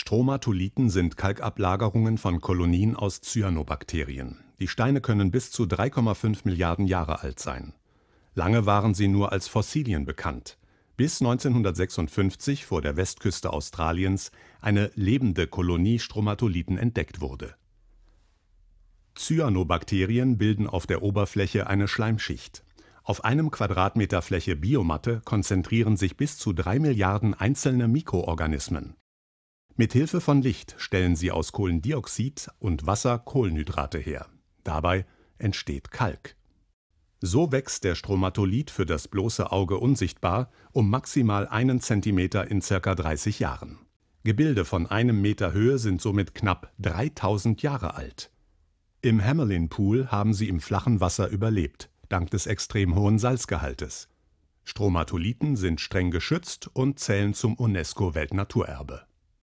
Stromatolithen sind Kalkablagerungen von Kolonien aus Cyanobakterien. Die Steine können bis zu 3,5 Milliarden Jahre alt sein. Lange waren sie nur als Fossilien bekannt, bis 1956 vor der Westküste Australiens eine lebende Kolonie Stromatolithen entdeckt wurde. Cyanobakterien bilden auf der Oberfläche eine Schleimschicht. Auf einem Quadratmeter Fläche Biomatte konzentrieren sich bis zu drei Milliarden einzelne Mikroorganismen. Mit Hilfe von Licht stellen sie aus Kohlendioxid und Wasser Kohlenhydrate her. Dabei entsteht Kalk. So wächst der Stromatolith für das bloße Auge unsichtbar um maximal einen Zentimeter in circa 30 Jahren. Gebilde von einem Meter Höhe sind somit knapp 3000 Jahre alt. Im Hamelin Pool haben sie im flachen Wasser überlebt, dank des extrem hohen Salzgehaltes. Stromatolithen sind streng geschützt und zählen zum UNESCO-Weltnaturerbe.